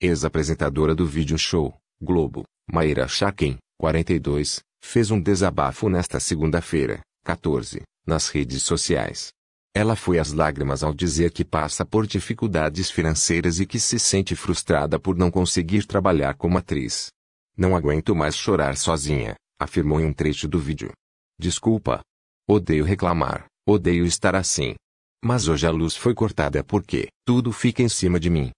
ex-apresentadora do vídeo show Globo, Maíra Chaken, 42, fez um desabafo nesta segunda-feira, 14, nas redes sociais. Ela foi às lágrimas ao dizer que passa por dificuldades financeiras e que se sente frustrada por não conseguir trabalhar como atriz. Não aguento mais chorar sozinha, afirmou em um trecho do vídeo. Desculpa. Odeio reclamar, odeio estar assim. Mas hoje a luz foi cortada porque tudo fica em cima de mim.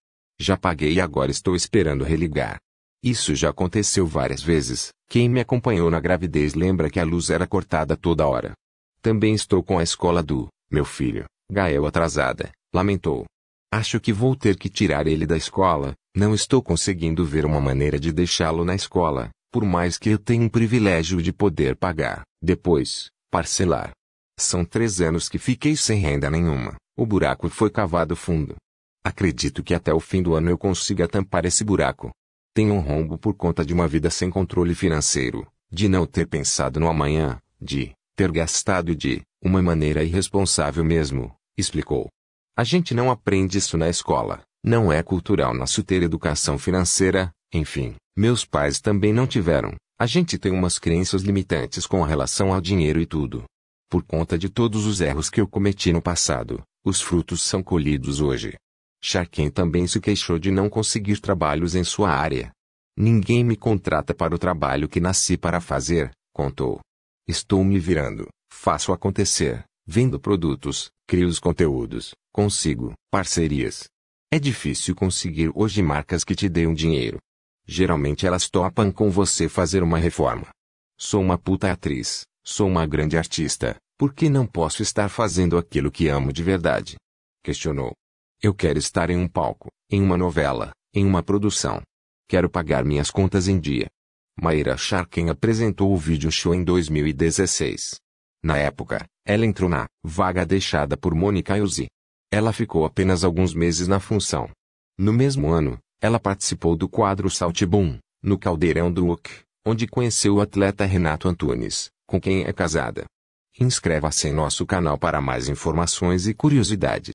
Já paguei e agora estou esperando religar. Isso já aconteceu várias vezes. Quem me acompanhou na gravidez lembra que a luz era cortada toda hora. Também estou com a escola do meu filho, Gael atrasada, lamentou. Acho que vou ter que tirar ele da escola, não estou conseguindo ver uma maneira de deixá-lo na escola, por mais que eu tenha um privilégio de poder pagar, depois, parcelar. São três anos que fiquei sem renda nenhuma, o buraco foi cavado fundo, Acredito que até o fim do ano eu consiga tampar esse buraco. Tenho um rombo por conta de uma vida sem controle financeiro, de não ter pensado no amanhã, de ter gastado de uma maneira irresponsável mesmo, explicou. A gente não aprende isso na escola, não é cultural nosso ter educação financeira, enfim, meus pais também não tiveram. A gente tem umas crenças limitantes com relação ao dinheiro e tudo. Por conta de todos os erros que eu cometi no passado, os frutos são colhidos hoje. Sharkin também se queixou de não conseguir trabalhos em sua área. Ninguém me contrata para o trabalho que nasci para fazer, contou. Estou me virando, faço acontecer, vendo produtos, crio os conteúdos, consigo parcerias. É difícil conseguir hoje marcas que te deem dinheiro. Geralmente elas topam com você fazer uma reforma. Sou uma puta atriz, sou uma grande artista, por que não posso estar fazendo aquilo que amo de verdade? Questionou. Eu quero estar em um palco, em uma novela, em uma produção. Quero pagar minhas contas em dia. Mayra Sharkin apresentou o vídeo show em 2016. Na época, ela entrou na vaga deixada por Mônica Iuzzi. Ela ficou apenas alguns meses na função. No mesmo ano, ela participou do quadro Salt Boom, no Caldeirão do UC, onde conheceu o atleta Renato Antunes, com quem é casada. Inscreva-se em nosso canal para mais informações e curiosidades.